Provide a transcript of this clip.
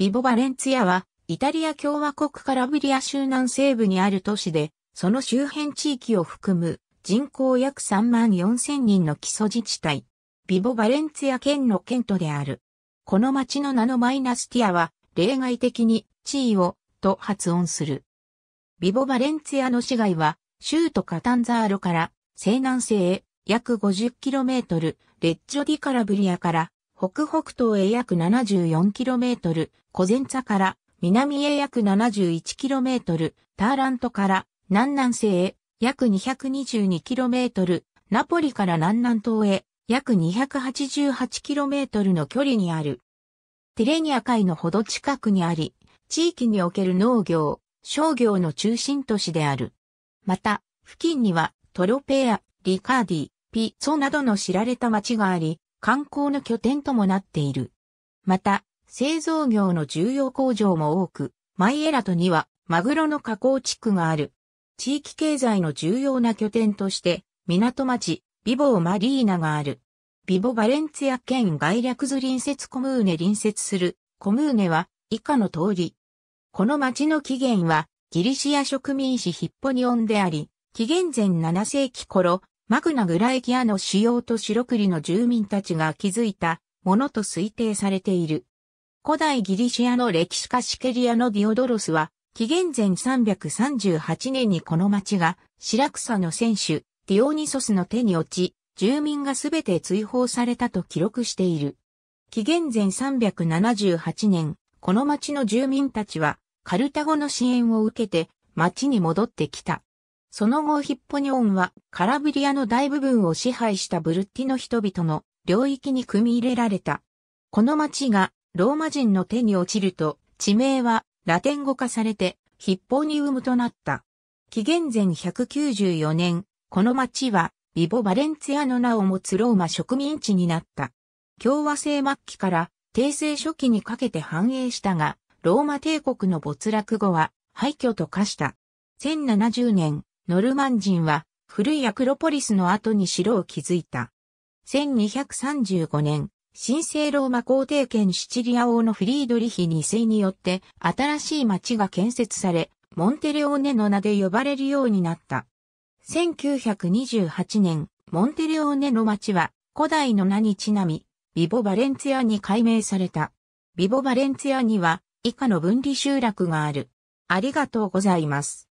ビボ・バレンツィアは、イタリア共和国カラブリア州南西部にある都市で、その周辺地域を含む人口約3万4千人の基礎自治体。ビボ・バレンツィア県の県都である。この町の名のマイナスティアは、例外的に、地位を、と発音する。ビボ・バレンツィアの市街は、州都カタンザーロから、西南西へ、約 50km、レッジョ・ディ・カラブリアから、北北東へ約 74km、小前ァから南へ約 71km、ターラントから南南西へ約 222km、ナポリから南南東へ約 288km の距離にある。ティレニア海のほど近くにあり、地域における農業、商業の中心都市である。また、付近にはトロペア、リカーディ、ピツォなどの知られた町があり、観光の拠点ともなっている。また、製造業の重要工場も多く、マイエラトにはマグロの加工地区がある。地域経済の重要な拠点として、港町、ビボーマリーナがある。ビボバレンツィア県外略図隣接コムーネ隣接するコムーネは以下の通り。この町の起源はギリシア植民地ヒッポニオンであり、紀元前7世紀頃、マグナグラエキアの使用と白栗の住民たちが築いたものと推定されている。古代ギリシアの歴史家シケリアのディオドロスは、紀元前338年にこの町が、シラクサの選手、ディオニソスの手に落ち、住民がすべて追放されたと記録している。紀元前378年、この町の住民たちは、カルタゴの支援を受けて、町に戻ってきた。その後ヒッポニオンはカラブリアの大部分を支配したブルッティの人々の領域に組み入れられた。この町がローマ人の手に落ちると地名はラテン語化されてヒッポニウムとなった。紀元前194年、この町はビボ・バレンツィアの名を持つローマ植民地になった。共和制末期から帝政初期にかけて繁栄したが、ローマ帝国の没落後は廃墟と化した。1070年、ノルマン人は古いアクロポリスの後に城を築いた。1235年、神聖ローマ皇帝権シチリア王のフリードリヒ2世によって新しい町が建設され、モンテレオーネの名で呼ばれるようになった。1928年、モンテレオーネの町は古代の名にちなみ、ビボ・バレンツィアに改名された。ビボ・バレンツィアには以下の分離集落がある。ありがとうございます。